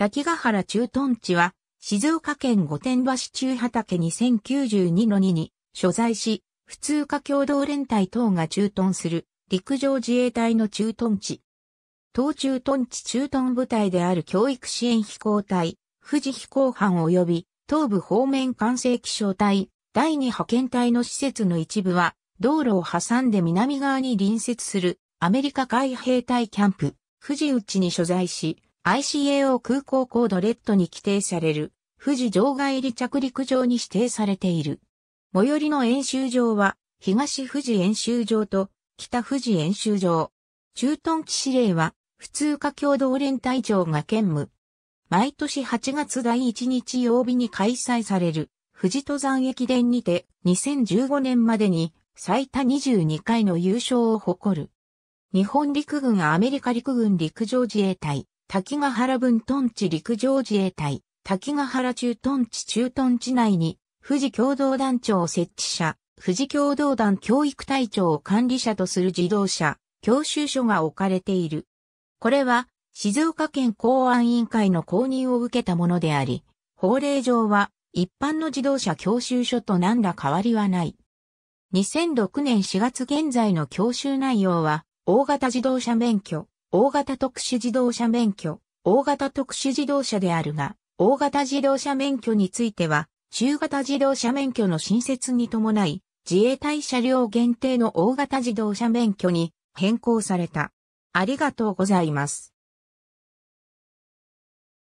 滝ヶ原駐屯地は、静岡県御殿場市中畑に0 9 2 2に所在し、普通科共同連隊等が駐屯する陸上自衛隊の駐屯地。東駐屯地駐屯部隊である教育支援飛行隊、富士飛行班及び東部方面管制気象隊、第二派遣隊の施設の一部は、道路を挟んで南側に隣接するアメリカ海兵隊キャンプ、富士内に所在し、ICAO 空港コードレッドに規定される、富士場外離着陸場に指定されている。最寄りの演習場は、東富士演習場と北富士演習場。駐屯地司令は、普通科共同連隊長が兼務。毎年8月第1日曜日に開催される、富士登山駅伝にて、2015年までに、最多22回の優勝を誇る。日本陸軍アメリカ陸軍陸上自衛隊、滝ヶ原分屯地陸上自衛隊、滝ヶ原中屯地駐屯地内に、富士共同団長を設置者、富士共同団教育隊長を管理者とする自動車、教習所が置かれている。これは、静岡県公安委員会の公認を受けたものであり、法令上は一般の自動車教習所と何ら変わりはない。2006年4月現在の教習内容は、大型自動車免許、大型特殊自動車免許、大型特殊自動車であるが、大型自動車免許については、中型自動車免許の新設に伴い、自衛隊車両限定の大型自動車免許に変更された。ありがとうございます。